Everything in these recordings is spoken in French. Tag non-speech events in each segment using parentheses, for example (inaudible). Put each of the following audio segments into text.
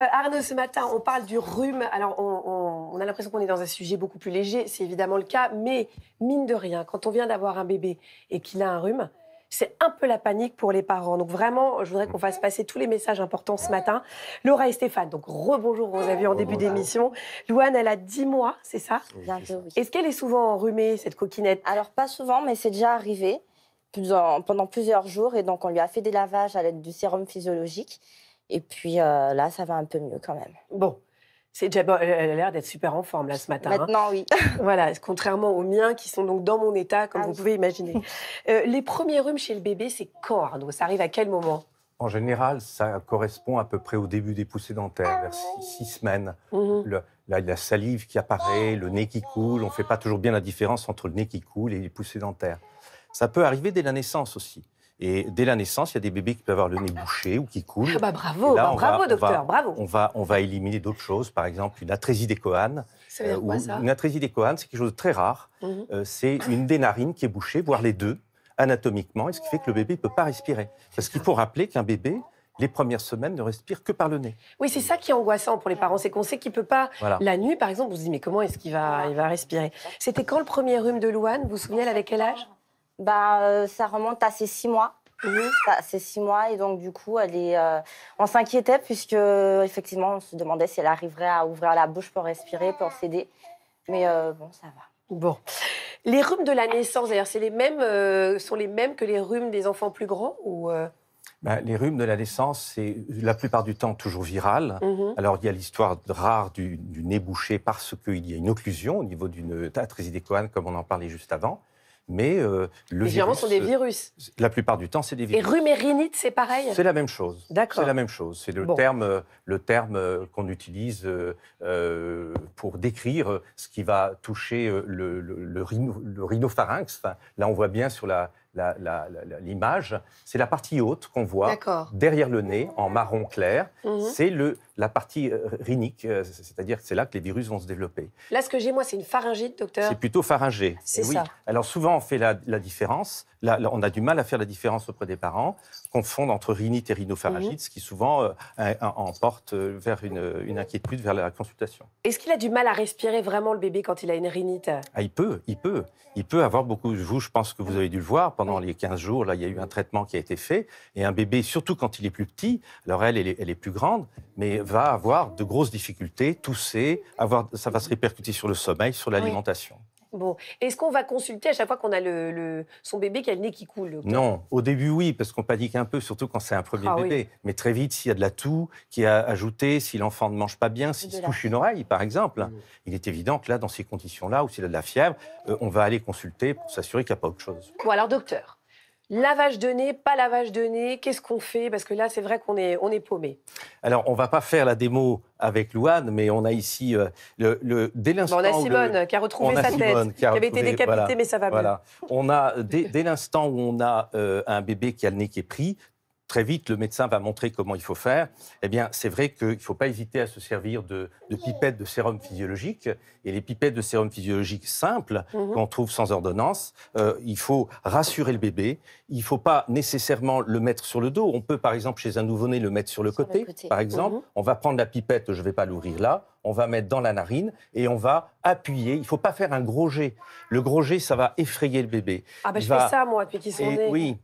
Euh, Arnaud, ce matin, on parle du rhume. Alors, on, a l'impression qu'on est dans un sujet beaucoup plus léger, c'est évidemment le cas, mais mine de rien, quand on vient d'avoir un bébé et qu'il a un rhume, c'est un peu la panique pour les parents. Donc vraiment, je voudrais qu'on fasse passer tous les messages importants ce matin. Laura et Stéphane, donc rebonjour, on vous a vu en début d'émission. Louane, elle a 10 mois, c'est ça Bien sûr. Est-ce qu'elle est souvent enrhumée, cette coquinette Alors pas souvent, mais c'est déjà arrivé pendant plusieurs jours. Et donc on lui a fait des lavages à l'aide du sérum physiologique. Et puis euh, là, ça va un peu mieux quand même. Bon. elle a l'air d'être super en forme là ce matin. Hein. Maintenant, oui. (laughs) voilà, contrairement aux miens qui sont donc dans mon état, comme ah vous pouvez imaginer. (laughs) Euh, les premiers rhumes chez le bébé, c'est quand, Donc, Ça arrive à quel moment en général, ça correspond à peu près au début des poussées dentaires, vers ah six, semaines. Mhm. Le, la, la, salive qui apparaît, le nez qui coule. On ne fait pas toujours bien la différence entre le nez qui coule et les poussées dentaires. Ça peut arriver dès la naissance aussi. Et dès la naissance, il y a des bébés qui peuvent avoir le nez bouché ou qui coulent. Ah bah bravo, bah bravo docteur, on va, bravo. On va, éliminer d'autres choses, par exemple une atrésie des coanes. Euh, ça une atrésie des coanes, c'est quelque chose de très rare. Mhm. Euh, c'est une des narines qui est bouchée, voire les deux, anatomiquement, et ce qui fait que le bébé ne peut pas respirer. Parce qu'il faut rappeler qu'un bébé, les premières semaines ne respire que par le nez. Oui, c'est ça qui est angoissant pour les parents, c'est qu'on sait qu'il peut pas. La nuit, par exemple, vous vous dites, mais comment est-ce qu'il va, il va respirer C'était quand le premier rhume de Louane Vous vous souvenez avec quel âge bah, euh, Ça remonte à ses six mois. Oui, mhm. C'est six mois et donc du coup, elle est, euh, on s'inquiétait puisque effectivement, on se demandait si elle arriverait à ouvrir la bouche pour respirer, pour s'aider. Mais euh, bon, ça va. Bon. Les rhumes de la naissance, d'ailleurs, c'est les mêmes, sont les mêmes que les rhumes des enfants plus grands ou bah, les rhumes de la naissance, c'est la plupart du temps toujours viral. Mhm. Alors, il y a l'histoire rare du, nez bouché parce qu'il y a une occlusion au niveau d'une atrésie comme on en parlait juste avant mais euh, le les sont des virus. Euh, la plupart du temps, c'est des virus. Et rhume et rhinite, c'est pareil C'est la même chose. C'est la même chose. C'est le terme, euh, le terme euh, qu'on utilise pour décrire ce qui va toucher le, le, rhinopharynx. là, on voit bien sur la, l'image, c'est la partie haute qu'on voit derrière le nez, en marron clair. Mhm. C'est C'est la partie euh, rhinique, euh, c'est-à-dire que c'est là que les virus vont se développer. Là, ce que j'ai, moi, c'est une pharyngite, docteur. C'est plutôt pharyngée. C'est ça. Alors souvent, on fait la, différence. Là, on a du mal à faire la différence auprès des parents, Confondent entre rhinite et rhinopharyngite, mhm. ce qui souvent euh, emporte vers une, inquiétude, vers la consultation. Est-ce qu'il a du mal à respirer vraiment le bébé quand il a une rhinite ah, Il peut, il peut. Il peut avoir beaucoup. Vous, je pense que vous avez dû le voir pendant les 15 jours. Là, il y a eu un traitement qui a été fait. Et un bébé, surtout quand il est plus petit, alors elle, elle est, plus grande, mais va avoir de grosses difficultés, tousser, avoir, ça va se répercuter sur le sommeil, sur l'alimentation. Bon, est-ce qu'on va consulter à chaque fois qu'on a le, son bébé qui a le nez qui coule Non, au début oui, parce qu'on panique un peu, surtout quand c'est un premier ah bébé. Mais très vite, s'il y a de la toux qui a ajouté, si l'enfant ne mange pas bien, s'il se couche une oreille, par exemple, mm. il est évident que là, dans ces conditions-là, ou s'il a de la fièvre, euh, on va aller consulter pour s'assurer qu'il n'y a pas autre chose. Bon, alors docteur, Lavage de nez, pas lavage de nez, qu'est-ce qu'on fait Parce que là, c'est vrai qu'on est, on est paumé. Alors, on va pas faire la démo avec Louane, mais on a ici euh, le, le, dès l'instant. Bon, on a Simone qui a retrouvé sa tête, qui, avait été décapitée, mais ça va voilà. mieux. On a dès, l'instant où on a euh, un bébé qui a le nez qui est pris, très vite, le médecin va montrer comment il faut faire. Eh bien, c'est vrai qu'il ne faut pas hésiter à se servir de, pipettes de sérum physiologique. Et les pipettes de sérum physiologique simples, mhm. qu'on trouve sans ordonnance, euh, il faut rassurer le bébé. Il ne faut pas nécessairement le mettre sur le dos. On peut, par exemple, chez un nouveau-né, le mettre sur le, côté, par exemple. Mhm. On va prendre la pipette, je ne vais pas l'ouvrir là on va mettre dans la narine et on va appuyer. Il ne faut pas faire un gros jet. Le gros jet, ça va effrayer le bébé. Ah ben, je fais ça, moi, depuis qu'ils sont nés. Oui,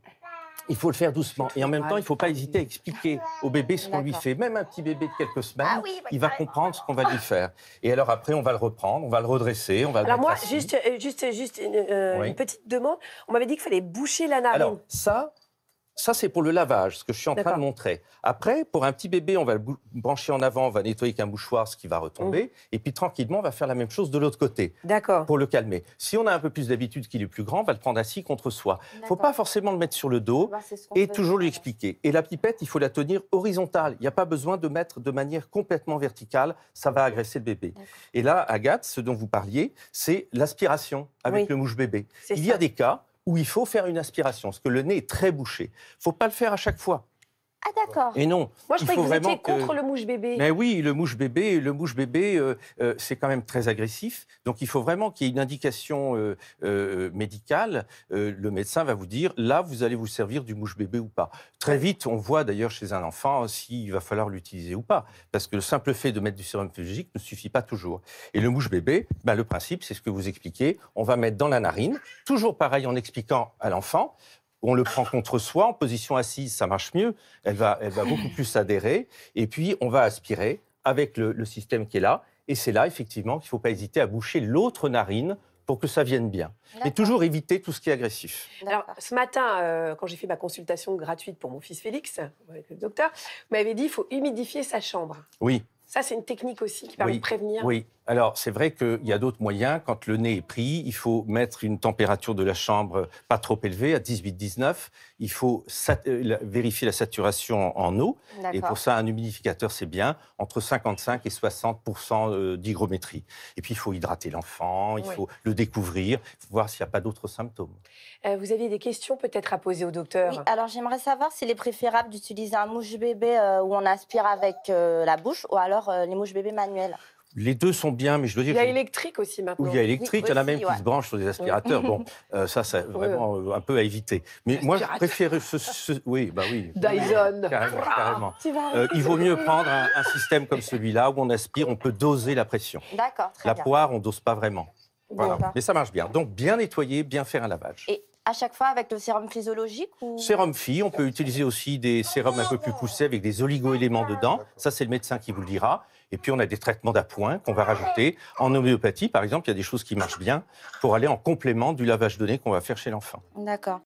il faut le faire doucement. Et en même temps, il ne faut pas hésiter à expliquer au bébé ce qu'on lui fait. Même un petit bébé de quelques ah semaines, il va comprendre ce qu'on va lui faire. Et alors après, on va le reprendre, on va le redresser, on va le moi, euh, juste, juste, juste euh, une, petite demande. On m'avait dit qu'il fallait boucher la narine. Alors ça, ça, c'est pour le lavage, ce que je suis en train de montrer. Après, pour un petit bébé, on va le brancher en avant, on va nettoyer avec un mouchoir ce qui va retomber, mmh. et puis tranquillement, on va faire la même chose de l'autre côté D'accord. pour le calmer. Si on a un peu plus d'habitude qu'il est plus grand, on va le prendre assis contre soi. Il ne faut pas forcément le mettre sur le dos et toujours lui expliquer. Et la pipette, il faut la tenir horizontale. Il n'y a pas besoin de mettre de manière complètement verticale, ça va agresser le bébé. Et là, Agathe, ce dont vous parliez, c'est l'aspiration avec le mouche-bébé. Il y a des cas où il faut faire une aspiration, parce que le nez est très bouché. Il ne faut pas le faire à chaque fois. Ah d'accord. Et non. Moi, je croyais que vous étiez contre le mouche bébé. Mais oui, le mouche bébé, le mouche bébé, euh, euh, c'est quand même très agressif. Donc, il faut vraiment qu'il y ait une indication euh, médicale. le médecin va vous dire là, vous allez vous servir du mouche bébé ou pas. Très vite, on voit d'ailleurs chez un enfant s'il va falloir l'utiliser ou pas, parce que le simple fait de mettre du sérum physique ne suffit pas toujours. Et le mouche bébé, ben, le principe, c'est ce que vous expliquez. On va mettre dans la narine, toujours pareil en expliquant à l'enfant on le prend contre soi, en position assise, ça marche mieux, elle va, elle va beaucoup plus s'adhérer. et puis on va aspirer avec le, système qui est là, et c'est là, effectivement, qu'il ne faut pas hésiter à boucher l'autre narine pour que ça vienne bien. Mais toujours éviter tout ce qui est agressif. Alors, ce matin, euh, quand j'ai fait ma consultation gratuite pour mon fils Félix, euh, le docteur, vous m'avez dit qu'il faut humidifier sa chambre. Oui. Ça, c'est une technique aussi qui permet de prévenir. Oui, alors, c'est vrai qu'il y a d'autres moyens. Quand le nez est pris, il faut mettre une température de la chambre pas trop élevée, à 18-19. Il faut euh, vérifier la saturation en eau. Et pour ça, un humidificateur, c'est bien, entre 55 et 60 euh, d'hygrométrie. Et puis, il faut hydrater l'enfant, il faut le découvrir, voir s'il n'y a pas d'autres symptômes. Euh, vous aviez des questions peut-être à poser au docteur alors j'aimerais savoir s'il est préférable d'utiliser un mouche-bébé où on aspire avec la bouche ou alors les mouches-bébés manuels. Les deux sont bien, mais je dois dire. Il y a électrique aussi maintenant. Où il y a électrique, il y en a même qui se branchent sur des aspirateurs. bon, euh, ça, c'est (laughs) vraiment euh, un peu à éviter. Mais moi, je préfère ce, Oui, bah oui. Dyson. Carrément. carrément. Euh, il vaut mieux (laughs) prendre un, système comme celui-là où on aspire, on peut doser la pression. D'accord. La poire, on dose pas vraiment. Voilà. Bah. Mais ça marche bien. Donc, bien nettoyer, bien faire un lavage à chaque fois avec le sérum physiologique ou... Sérum phi, on peut utiliser aussi des sérums un peu plus poussés avec des oligo-éléments dedans. Ça, c'est le médecin qui vous le dira. Et puis, on a des traitements d'appoint qu'on va rajouter. En homéopathie, par exemple, il y a des choses qui marchent bien pour aller en complément du lavage de nez qu'on va faire chez l'enfant. D'accord.